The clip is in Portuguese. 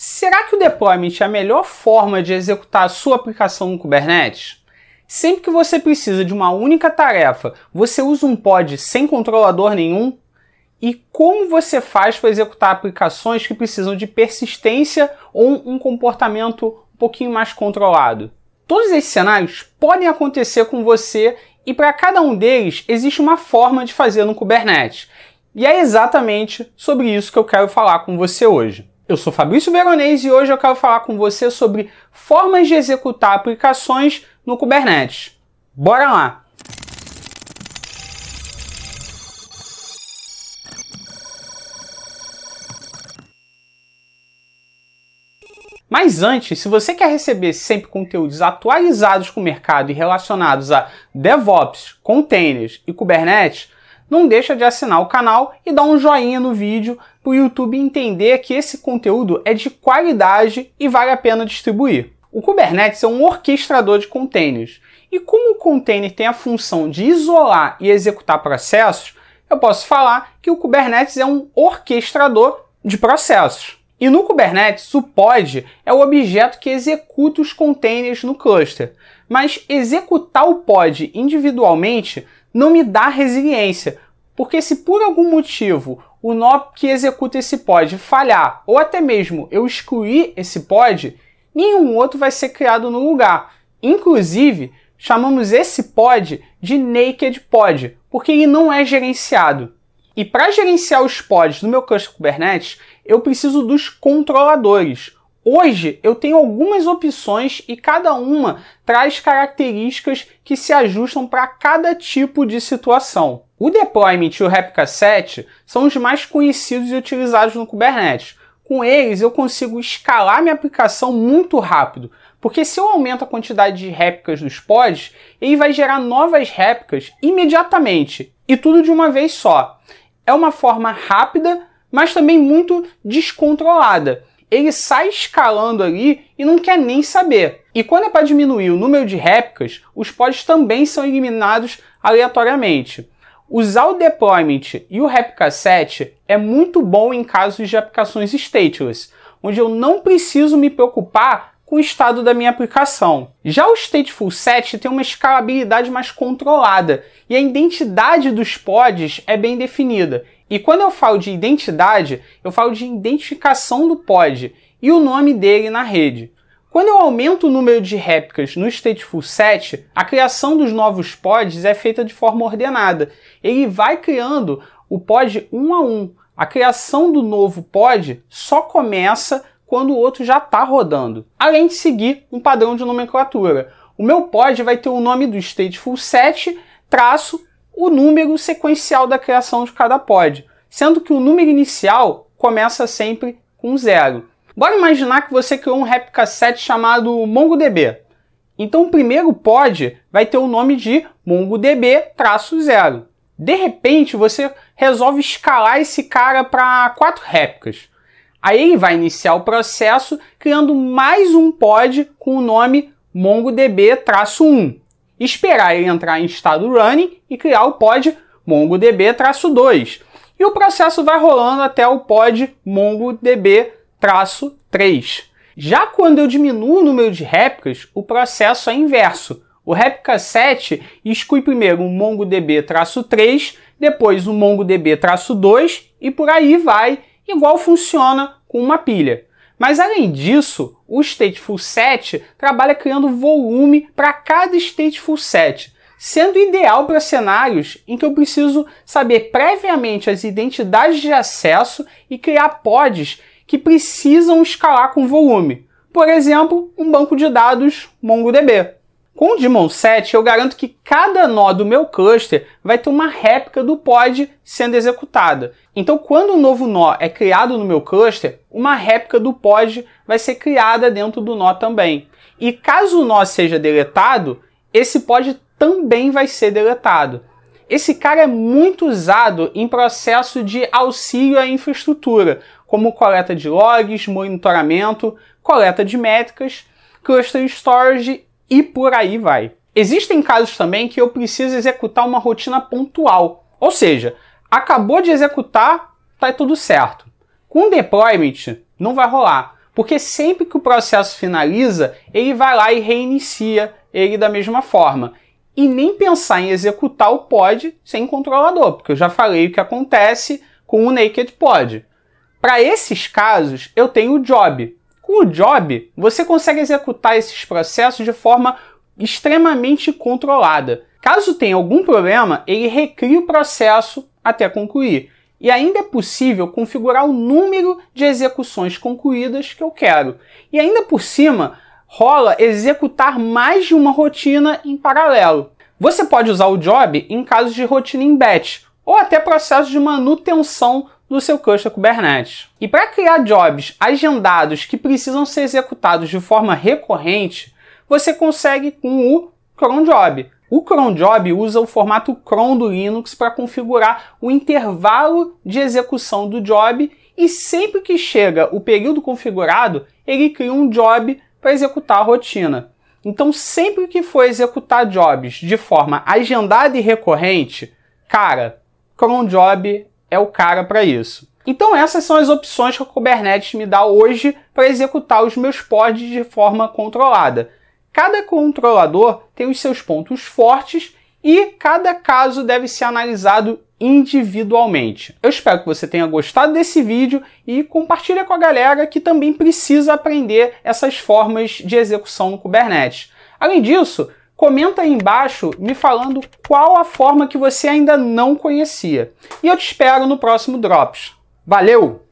Será que o deployment é a melhor forma de executar a sua aplicação no Kubernetes? Sempre que você precisa de uma única tarefa, você usa um pod sem controlador nenhum? E como você faz para executar aplicações que precisam de persistência ou um comportamento um pouquinho mais controlado? Todos esses cenários podem acontecer com você e para cada um deles existe uma forma de fazer no Kubernetes. E é exatamente sobre isso que eu quero falar com você hoje. Eu sou Fabrício Veronese e hoje eu quero falar com você sobre formas de executar aplicações no Kubernetes. Bora lá! Mas antes, se você quer receber sempre conteúdos atualizados com o mercado e relacionados a DevOps, containers e Kubernetes, não deixa de assinar o canal e dar um joinha no vídeo para o YouTube entender que esse conteúdo é de qualidade e vale a pena distribuir. O Kubernetes é um orquestrador de containers. E como o container tem a função de isolar e executar processos, eu posso falar que o Kubernetes é um orquestrador de processos. E no Kubernetes, o pod é o objeto que executa os containers no cluster. Mas executar o pod individualmente não me dá resiliência, porque se por algum motivo o nó que executa esse pod falhar, ou até mesmo eu excluir esse pod, nenhum outro vai ser criado no lugar. Inclusive, chamamos esse pod de naked pod, porque ele não é gerenciado. E para gerenciar os pods no meu cluster Kubernetes, eu preciso dos controladores, Hoje eu tenho algumas opções e cada uma traz características que se ajustam para cada tipo de situação. O deployment e o Replica set são os mais conhecidos e utilizados no Kubernetes. Com eles eu consigo escalar minha aplicação muito rápido, porque se eu aumento a quantidade de réplicas dos pods, ele vai gerar novas réplicas imediatamente e tudo de uma vez só. É uma forma rápida, mas também muito descontrolada ele sai escalando ali e não quer nem saber. E quando é para diminuir o número de réplicas, os pods também são eliminados aleatoriamente. Usar o deployment e o replica set é muito bom em casos de aplicações stateless, onde eu não preciso me preocupar com o estado da minha aplicação. Já o stateful set tem uma escalabilidade mais controlada e a identidade dos pods é bem definida. E quando eu falo de identidade, eu falo de identificação do pod e o nome dele na rede. Quando eu aumento o número de réplicas no Stateful 7, a criação dos novos pods é feita de forma ordenada. Ele vai criando o pod um a um. A criação do novo pod só começa quando o outro já está rodando, além de seguir um padrão de nomenclatura. O meu pod vai ter o nome do Stateful 7, traço o número sequencial da criação de cada pod, sendo que o número inicial começa sempre com zero. Bora imaginar que você criou um réplica set chamado MongoDB. Então o primeiro pod vai ter o nome de MongoDB-0. De repente você resolve escalar esse cara para quatro réplicas. Aí ele vai iniciar o processo criando mais um pod com o nome MongoDB-1 esperar ele entrar em estado running e criar o pod MongoDB-2. E o processo vai rolando até o pod MongoDB-3. Já quando eu diminuo o número de réplicas, o processo é inverso. O réplica 7 exclui primeiro o MongoDB-3, depois o MongoDB-2 e por aí vai, igual funciona com uma pilha. Mas além disso, o Stateful Set trabalha criando volume para cada Stateful Set, sendo ideal para cenários em que eu preciso saber previamente as identidades de acesso e criar pods que precisam escalar com volume. Por exemplo, um banco de dados MongoDB. Com o Digimon 7, eu garanto que cada nó do meu cluster vai ter uma réplica do pod sendo executada. Então, quando um novo nó é criado no meu cluster, uma réplica do pod vai ser criada dentro do nó também. E caso o nó seja deletado, esse pod também vai ser deletado. Esse cara é muito usado em processo de auxílio à infraestrutura, como coleta de logs, monitoramento, coleta de métricas, cluster storage e por aí vai. Existem casos também que eu preciso executar uma rotina pontual, ou seja, acabou de executar, tá tudo certo. Com deployment não vai rolar, porque sempre que o processo finaliza, ele vai lá e reinicia ele da mesma forma. E nem pensar em executar o pod sem controlador, porque eu já falei o que acontece com o naked pod. Para esses casos, eu tenho o job, com o job, você consegue executar esses processos de forma extremamente controlada. Caso tenha algum problema, ele recria o processo até concluir. E ainda é possível configurar o número de execuções concluídas que eu quero. E ainda por cima, rola executar mais de uma rotina em paralelo. Você pode usar o job em casos de rotina em batch ou até processos de manutenção do seu cluster Kubernetes. E para criar jobs agendados que precisam ser executados de forma recorrente, você consegue com o cron job. O cron job usa o formato cron do Linux para configurar o intervalo de execução do job e sempre que chega o período configurado, ele cria um job para executar a rotina. Então, sempre que for executar jobs de forma agendada e recorrente, cara, cron job é o cara para isso. Então essas são as opções que o Kubernetes me dá hoje para executar os meus pods de forma controlada. Cada controlador tem os seus pontos fortes e cada caso deve ser analisado individualmente. Eu espero que você tenha gostado desse vídeo e compartilha com a galera que também precisa aprender essas formas de execução no Kubernetes. Além disso, Comenta aí embaixo me falando qual a forma que você ainda não conhecia. E eu te espero no próximo Drops. Valeu!